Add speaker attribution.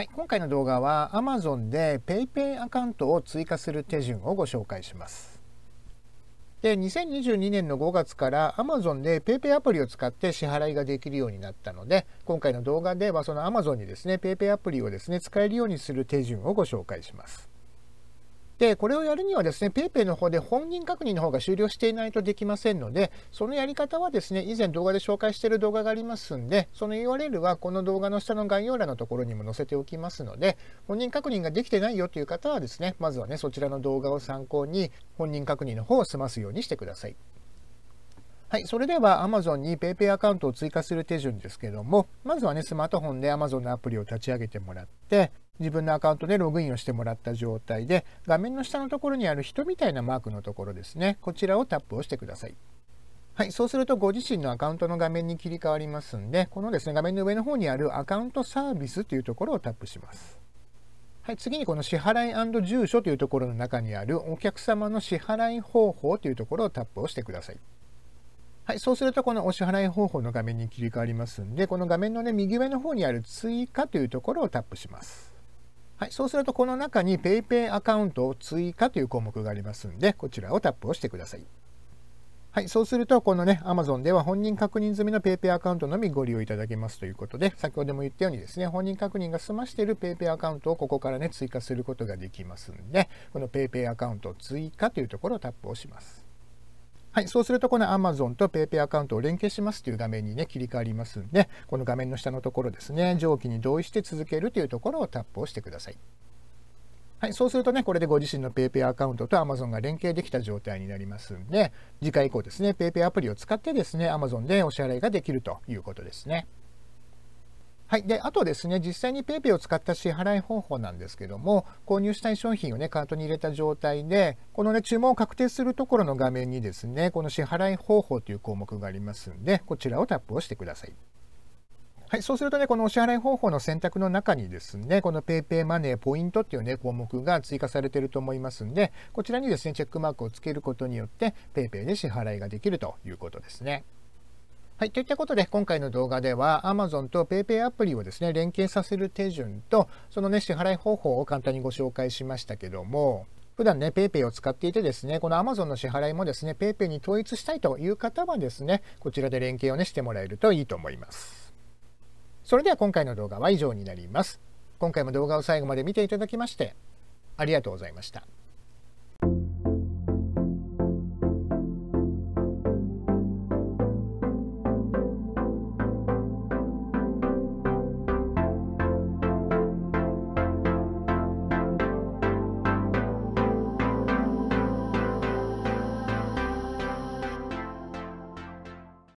Speaker 1: はい、今回の動画は Amazon で PayPay アカウントを追加する手順をご紹介します。で2022年の5月から Amazon で PayPay アプリを使って支払いができるようになったので今回の動画ではその Amazon にですね PayPay アプリをですね使えるようにする手順をご紹介します。で、これをやるにはですね、PayPay の方で本人確認の方が終了していないとできませんので、そのやり方はですね、以前動画で紹介している動画がありますんで、その URL はこの動画の下の概要欄のところにも載せておきますので、本人確認ができてないよという方はですね、まずはね、そちらの動画を参考に、本人確認の方を済ますようにしてください。はい、それでは Amazon に PayPay アカウントを追加する手順ですけども、まずはね、スマートフォンで Amazon のアプリを立ち上げてもらって、自分のアカウントでログインをしてもらった状態で、画面の下のところにある人みたいなマークのところですね、こちらをタップをしてください。はい、そうするとご自身のアカウントの画面に切り替わりますんで、このですね、画面の上の方にあるアカウントサービスというところをタップします。はい、次にこの支払い住所というところの中にあるお客様の支払い方法というところをタップをしてください。はい、そうするとこのお支払い方法の画面に切り替わりますんで、この画面のね、右上の方にある追加というところをタップします。はい、そうするとこの中に PayPay アカウントを追加という項目がありますんで、こちらをタップをしてください。はい、そうすると、このね、Amazon では本人確認済みの PayPay アカウントのみご利用いただけますということで、先ほども言ったようにですね、本人確認が済ましている PayPay アカウントをここからね、追加することができますんで、この PayPay アカウント追加というところをタップをします。はい、そうするとこの Amazon と PayPay アカウントを連携しますという画面にね、切り替わりますんで、この画面の下のところですね、上記に同意して続けるというところをタップをしてください。はい、そうするとね、これでご自身の PayPay アカウントと Amazon が連携できた状態になりますんで、次回以降ですね、PayPay アプリを使ってですね、Amazon でお支払いができるということですね。はい、であとですね実際に PayPay を使った支払い方法なんですけども購入したい商品をねカートに入れた状態でこのね注文を確定するところの画面にですねこの支払い方法という項目がありますんでこちらをタップをしてください。はい、そうするとね、このお支払い方法の選択の中にですね、この PayPay マネーポイントっていうね、項目が追加されていると思いますんで、こちらにですね、チェックマークをつけることによって、PayPay で支払いができるということですね。はい、といったことで今回の動画では Amazon と PayPay アプリをですね連携させる手順とそのね支払い方法を簡単にご紹介しましたけども普段ね PayPay を使っていてですねこの Amazon の支払いもですね PayPay に統一したいという方はですねこちらで連携をねしてもらえるといいと思いますそれでは今回の動画は以上になります今回も動画を最後まで見ていただきましてありがとうございました。